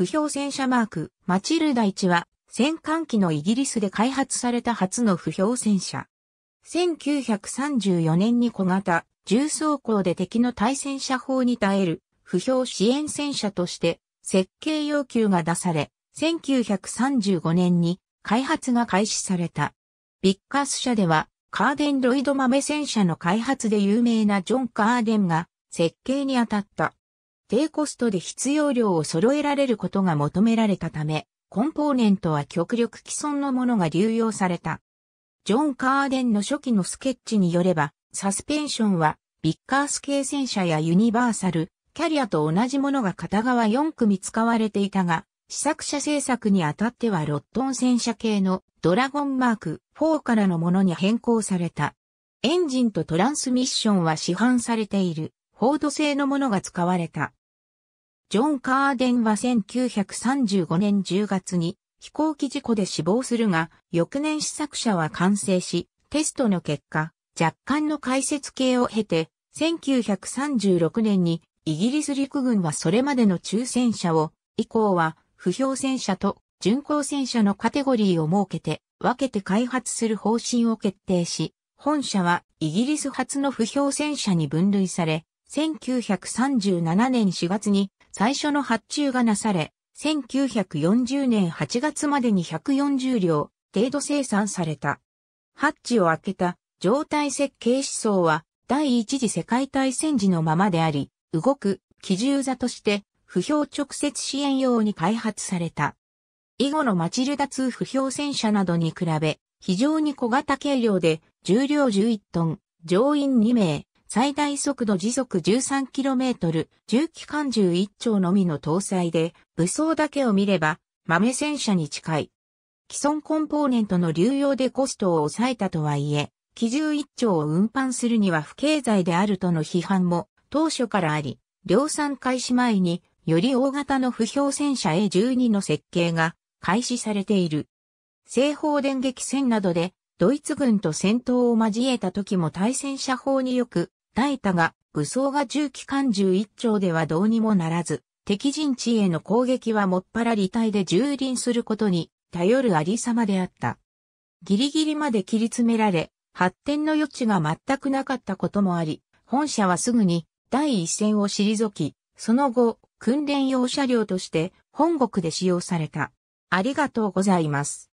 不評戦車マーク、マチルダ1は、戦艦機のイギリスで開発された初の不評戦車。1934年に小型、重装甲で敵の対戦車砲に耐える、不評支援戦車として、設計要求が出され、1935年に開発が開始された。ビッカース社では、カーデンロイド豆戦車の開発で有名なジョン・カーデンが設計に当たった。低コストで必要量を揃えられることが求められたため、コンポーネントは極力既存のものが流用された。ジョン・カーデンの初期のスケッチによれば、サスペンションは、ビッカース系戦車やユニバーサル、キャリアと同じものが片側4組使われていたが、試作車製作にあたってはロットン戦車系のドラゴンマーク4からのものに変更された。エンジンとトランスミッションは市販されているフォード製のものが使われた。ジョン・カーデンは1935年10月に飛行機事故で死亡するが、翌年試作車は完成し、テストの結果、若干の解説系を経て、1936年にイギリス陸軍はそれまでの抽選車を、以降は不評戦車と巡航戦車のカテゴリーを設けて、分けて開発する方針を決定し、本社はイギリス初の不評戦車に分類され、1937年4月に最初の発注がなされ、1940年8月までに140両程度生産された。ハッチを開けた状態設計思想は第一次世界大戦時のままであり、動く機銃座として不評直接支援用に開発された。以後のマチルダ2不評戦車などに比べ、非常に小型軽量で重量11トン、乗員2名、最大速度時速 13km、重機関11丁のみの搭載で、武装だけを見れば、豆戦車に近い。既存コンポーネントの流用でコストを抑えたとはいえ、機銃1丁を運搬するには不経済であるとの批判も当初からあり、量産開始前により大型の不評戦車 A12 の設計が開始されている。西方電撃戦などでドイツ軍と戦闘を交えた時も対戦車砲によく大たが、武装が重機関銃一丁ではどうにもならず、敵陣地への攻撃はもっぱら離体で蹂躙することに頼るありさまであった。ギリギリまで切り詰められ、発展の余地が全くなかったこともあり、本社はすぐに第一線を退き、その後、訓練用車両として本国で使用された。ありがとうございます。